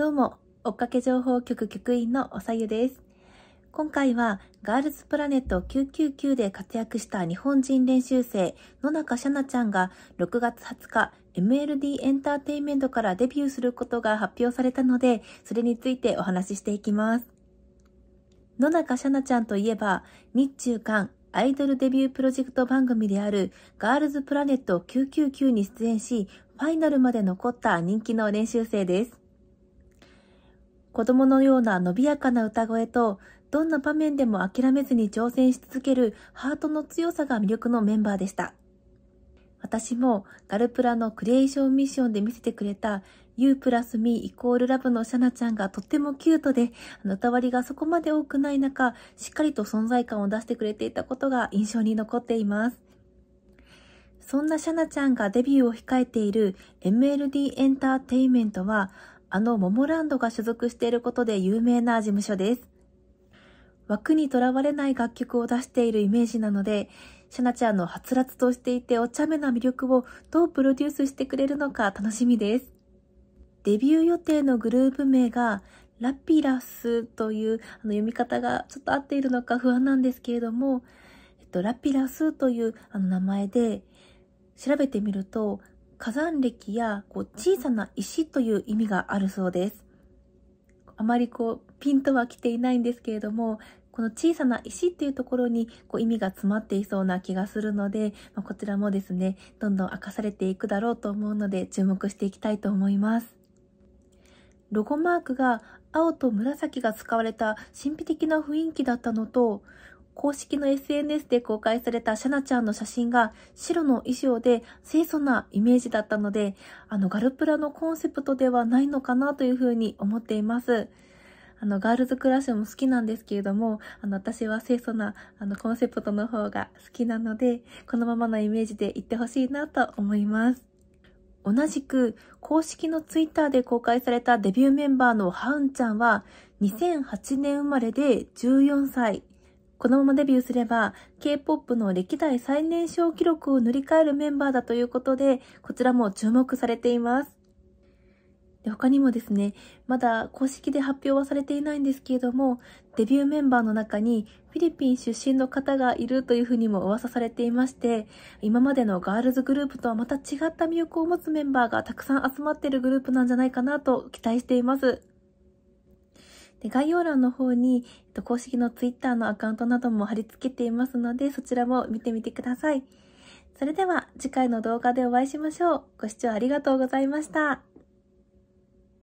どうも、追っかけ情報局局員のおさゆです。今回は、ガールズプラネット999で活躍した日本人練習生、野中シャナちゃんが6月20日、MLD エンターテインメントからデビューすることが発表されたので、それについてお話ししていきます。野中シャナちゃんといえば、日中韓アイドルデビュープロジェクト番組であるガールズプラネット999に出演し、ファイナルまで残った人気の練習生です。子供のような伸びやかな歌声と、どんな場面でも諦めずに挑戦し続けるハートの強さが魅力のメンバーでした。私もガルプラのクリエーションミッションで見せてくれた U プラスミイコールラブのシャナちゃんがとってもキュートで、歌割りがそこまで多くない中、しっかりと存在感を出してくれていたことが印象に残っています。そんなシャナちゃんがデビューを控えている MLD エンターテイメントは、あのモモランドが所属していることで有名な事務所です。枠にとらわれない楽曲を出しているイメージなので、シャナちゃんのはつらつとしていてお茶目な魅力をどうプロデュースしてくれるのか楽しみです。デビュー予定のグループ名がラピラスというあの読み方がちょっと合っているのか不安なんですけれども、えっと、ラピラスというあの名前で調べてみると火山歴やこう小さな石という意味があるそうです。あまりこうピンとは来ていないんですけれども、この小さな石っていうところにこう意味が詰まっていそうな気がするので、まあ、こちらもですね、どんどん明かされていくだろうと思うので注目していきたいと思います。ロゴマークが青と紫が使われた神秘的な雰囲気だったのと、公式の SNS で公開されたシャナちゃんの写真が白の衣装で清楚なイメージだったので、あのガルプラのコンセプトではないのかなというふうに思っています。あの、ガールズクラッシュも好きなんですけれども、あの、私は清楚な、あの、コンセプトの方が好きなので、このままのイメージでいってほしいなと思います。同じく、公式のツイッターで公開されたデビューメンバーのハウンちゃんは、2008年生まれで14歳。このままデビューすれば、K-POP の歴代最年少記録を塗り替えるメンバーだということで、こちらも注目されています。で他にもですね、まだ公式で発表はされていないんですけれども、デビューメンバーの中にフィリピン出身の方がいるというふうにも噂されていまして、今までのガールズグループとはまた違った魅力を持つメンバーがたくさん集まっているグループなんじゃないかなと期待しています。で、概要欄の方に、えっと、公式の Twitter のアカウントなども貼り付けていますので、そちらも見てみてください。それでは次回の動画でお会いしましょう。ご視聴ありがとうございました。